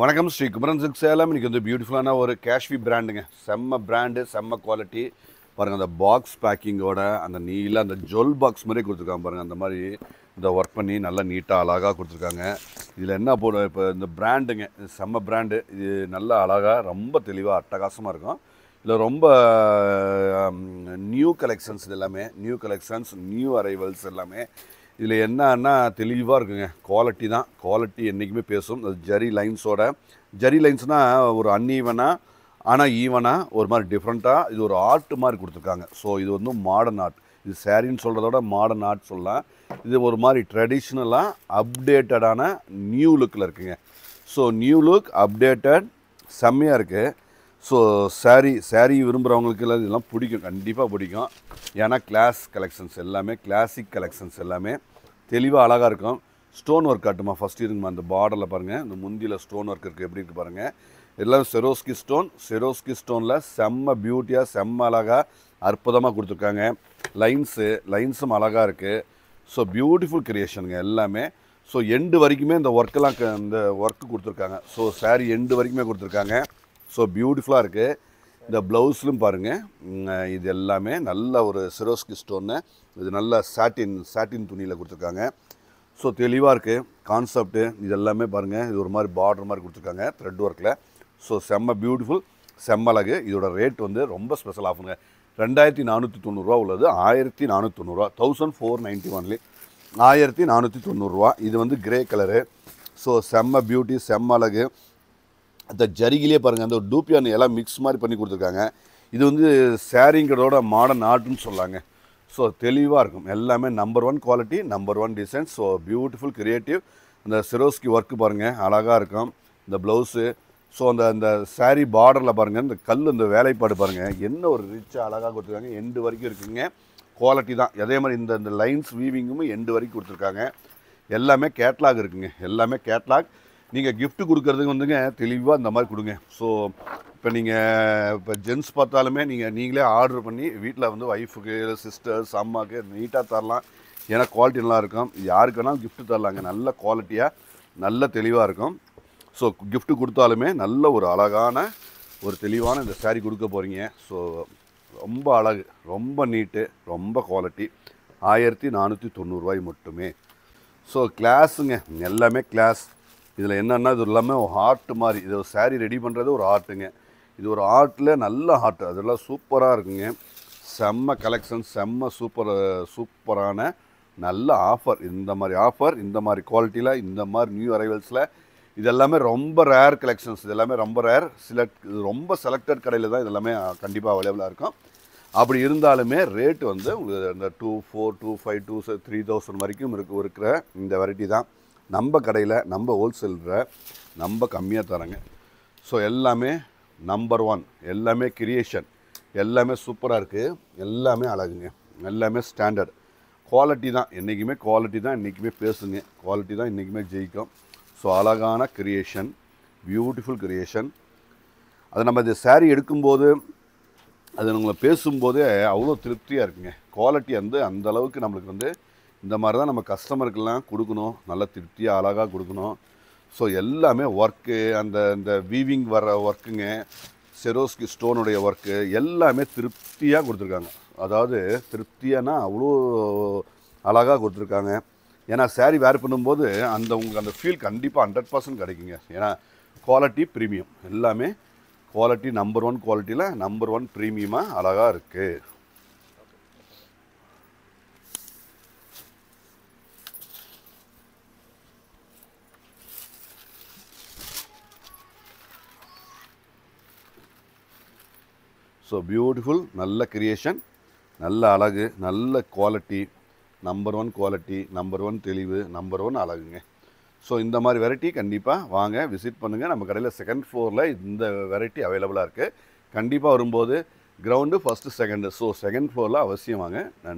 வணக்கம் ஸ்ரீ குமரன் சில்க் சேலம் இன்றைக்கி வந்து பியூட்டிஃபுல்லான ஒரு கேஷ்வி பிராண்டுங்க செம்ம பிராண்டு செம்ம குவாலிட்டி பாருங்கள் அந்த பாக்ஸ் பேக்கிங்கோட அந்த நீல அந்த ஜுவல் பாக்ஸ் மாதிரி கொடுத்துருக்காங்க பாருங்கள் அந்த மாதிரி இதை ஒர்க் பண்ணி நல்லா நீட்டாக அழகாக கொடுத்துருக்காங்க இதில் என்ன போட இப்போ இந்த பிராண்டுங்க செம்ம பிராண்டு இது நல்லா அழகாக ரொம்ப தெளிவாக அட்டகாசமாக இருக்கும் இதில் ரொம்ப நியூ கலெக்ஷன்ஸ் இது எல்லாமே நியூ கலெக்ஷன்ஸ் நியூ அரைவல்ஸ் எல்லாமே இதில் என்னன்னா தெளிவாக இருக்குங்க குவாலிட்டி தான் குவாலிட்டி என்றைக்குமே பேசும் அது ஜரி லைன்ஸோட ஜரி லைன்ஸ்னால் ஒரு அன்ஈவனாக ஆனால் ஈவனாக ஒரு மாதிரி டிஃப்ரெண்ட்டாக இது ஒரு ஆர்ட் மாதிரி கொடுத்துருக்காங்க ஸோ இது வந்து மாடர்ன் ஆர்ட் இது சாரின்னு சொல்கிறதோட மாடர்ன் ஆர்ட் சொல்லலாம் இது ஒரு மாதிரி ட்ரெடிஷ்னலாக அப்டேட்டடான நியூ லுக்கில் இருக்குங்க ஸோ நியூ லுக் அப்டேட்டட் செம்மையாக இருக்குது ஸோ சாரி சாரி விரும்புகிறவங்களுக்கு எல்லாம் இதெல்லாம் பிடிக்கும் கண்டிப்பாக பிடிக்கும் ஏன்னா கிளாஸ் கலெக்ஷன்ஸ் எல்லாமே கிளாசிக் கலெக்ஷன்ஸ் எல்லாமே தெளிவாக அழகாக இருக்கும் ஸ்டோன் ஒர்க் ஆட்டுமா ஃபஸ்ட் இருக்குமா அந்த பார்டரில் பாருங்கள் இந்த முந்தியில் ஸ்டோன் ஒர்க் இருக்குது எப்படி இருக்குது பாருங்கள் எல்லாம் செரோஸ்கி ஸ்டோன் செரோஸ்கி ஸ்டோனில் செம்ம பியூட்டியாக செம்ம அழகாக அற்புதமாக கொடுத்துருக்காங்க லைன்ஸு லைன்ஸும் அழகாக இருக்குது ஸோ பியூட்டிஃபுல் கிரியேஷனுங்க எல்லாமே ஸோ எண்டு வரைக்குமே இந்த ஒர்க்கெலாம் இந்த ஒர்க்கு கொடுத்துருக்காங்க ஸோ சாரி எண்டு வரைக்குமே கொடுத்துருக்காங்க ஸோ பியூட்டிஃபுல்லாக இருக்குது இந்த ப்ளவுஸ்லும் பாருங்கள் இது எல்லாமே நல்ல ஒரு சிரோஸ்கி ஸ்டோன்னு இது நல்ல சாட்டின் சாட்டின் துணியில் கொடுத்துருக்காங்க ஸோ தெளிவாக இருக்குது கான்செப்ட்டு இது எல்லாமே பாருங்கள் இது ஒரு மாதிரி பார்டர் மாதிரி கொடுத்துருக்காங்க த்ரெட் ஒர்க்கில் ஸோ செம்ம பியூட்டிஃபுல் செம்ம அழகு இதோட ரேட் வந்து ரொம்ப ஸ்பெஷல் ஆஃபருங்க ரெண்டாயிரத்தி நானூற்றி தொண்ணூறுரூவா உள்ளது ஆயிரத்தி நானூற்றி தொண்ணூறுரூவா தௌசண்ட் ஃபோர் நைன்ட்டி ஒன்லி ஆயிரத்தி நானூற்றி தொண்ணூறுரூவா இது வந்து கிரே கலரு ஸோ செம்ம பியூட்டி செம்ம அழகு அந்த ஜரிகிலே பாருங்கள் அந்த டூப்பியான் எல்லாம் மிக்ஸ் மாதிரி பண்ணி கொடுத்துருக்காங்க இது வந்து சேரீங்கிறதோட மாடர்ன் ஆர்ட்னு சொல்லாங்க ஸோ தெளிவாக இருக்கும் எல்லாமே number one quality number one design so beautiful creative இந்த சிரோஸ்கி ஒர்க்கு பாருங்கள் அழகாக இருக்கும் இந்த ப்ளவுஸு ஸோ அந்த அந்த சாரி பார்டரில் பாருங்கள் இந்த கல் அந்த வேலைப்பாடு பாருங்கள் என்ன ஒரு ரிச்சாக அழகாக கொடுத்துருக்காங்க எண்டு வரைக்கும் இருக்குங்க குவாலிட்டி தான் அதே மாதிரி இந்த இந்த லைன்ஸ் வீவிங்குமே எண்டு வரைக்கும் கொடுத்துருக்காங்க எல்லாமே கேட்லாக் இருக்குங்க எல்லாமே கேட்லாக் நீங்கள் கிஃப்ட் கொடுக்குறதுக்கு வந்துங்க தெளிவாக இந்த மாதிரி கொடுங்க ஸோ இப்போ நீங்கள் இப்போ ஜென்ட்ஸ் பார்த்தாலுமே நீங்கள் நீங்களே ஆர்டர் பண்ணி வீட்டில் வந்து ஒய்ஃபுக்கு சிஸ்டர்ஸ் அம்மாவுக்கு நீட்டாக தரலாம் ஏன்னா குவாலிட்டி நல்லா இருக்கும் யாருக்கு வேணாலும் கிஃப்ட் தரலாங்க நல்ல குவாலிட்டியாக நல்ல தெளிவாக இருக்கும் ஸோ கிஃப்ட் கொடுத்தாலுமே நல்ல ஒரு அழகான ஒரு தெளிவான இந்த சாரீ கொடுக்க போகிறீங்க ஸோ ரொம்ப அழகு ரொம்ப நீட்டு ரொம்ப குவாலிட்டி ஆயிரத்தி நானூற்றி தொண்ணூறுரூவாய் மட்டுமே ஸோ கிளாஸுங்க எல்லாமே கிளாஸ் இதில் என்னென்னா இது எல்லாமே ஹார்ட் மாதிரி இது ஒரு சாரீ ரெடி பண்ணுறது ஒரு ஹார்ட்டுங்க இது ஒரு ஹார்ட்டில் நல்ல ஹார்ட் அதெல்லாம் சூப்பராக இருக்குங்க செம்ம கலெக்ஷன் செம்ம சூப்பர் சூப்பரான நல்ல ஆஃபர் இந்த மாதிரி ஆஃபர் இந்த மாதிரி குவாலிட்டியில் இந்த மாதிரி நியூ அரைவல்ஸில் இது எல்லாமே ரொம்ப ரேர் கலெக்ஷன்ஸ் இது எல்லாமே ரொம்ப ரேர் செலக்ட் ரொம்ப செலக்டட் கடையில் தான் இது எல்லாமே கண்டிப்பாக அவைலபிளாக இருக்கும் அப்படி இருந்தாலுமே ரேட்டு வந்து உங்களுக்கு இந்த two four two five two three thousand வரைக்கும் இருக்கு இருக்கிற இந்த வெரைட்டி தான் நம்ம கடையில் நம்ம ஹோல்சேலில் நம்ம கம்மியாக தராங்க ஸோ எல்லாமே நம்பர் ஒன் எல்லாமே கிரியேஷன் எல்லாமே சூப்பராக இருக்குது எல்லாமே அழகுங்க எல்லாமே ஸ்டாண்டர்ட் குவாலிட்டி தான் என்றைக்குமே குவாலிட்டி தான் இன்றைக்குமே பேசுங்க குவாலிட்டி தான் இன்றைக்குமே ஜெயிக்கும் ஸோ அழகான கிரியேஷன் பியூட்டிஃபுல் கிரியேஷன் அது நம்ம இந்த சேரீ எடுக்கும்போது அது நம்மளை பேசும்போதே அவ்வளோ திருப்தியாக இருக்குங்க குவாலிட்டி வந்து அந்தளவுக்கு நம்மளுக்கு வந்து இந்த மாதிரி தான் நம்ம கஸ்டமருக்கெல்லாம் கொடுக்கணும் நல்லா திருப்தியாக அழகாக கொடுக்கணும் ஸோ எல்லாமே ஒர்க்கு அந்த இந்த வீவிங் வர ஒர்க்குங்க செரோஸ்கி ஸ்டோனுடைய ஒர்க்கு எல்லாமே திருப்தியாக கொடுத்துருக்காங்க அதாவது திருப்தியானா அவ்வளோ அழகாக கொடுத்துருக்காங்க ஏன்னா சேரீ வேர் பண்ணும்போது அந்த உங்களுக்கு அந்த ஃபீல் கண்டிப்பாக ஹண்ட்ரட் பர்சன்ட் கிடைக்குங்க ஏன்னா குவாலிட்டி ப்ரீமியம் எல்லாமே குவாலிட்டி நம்பர் ஒன் குவாலிட்டியில் நம்பர் ஒன் ப்ரீமியமாக அழகாக இருக்குது ஸோ பியூட்டிஃபுல் நல்ல கிரியேஷன் நல்ல அழகு நல்ல quality number one quality number one தெளிவு நம்பர் ஒன் அழகுங்க ஸோ இந்த மாதிரி வெரைட்டி கண்டிப்பாக வாங்க விசிட் பண்ணுங்கள் நம்ம கடையில் செகண்ட் ஃப்ளோரில் இந்த வெரைட்டி அவைலபிளாக இருக்குது கண்டிப்பாக வரும்போது ground first second so second ஃப்ளோரில் அவசியம் வாங்க நன்றி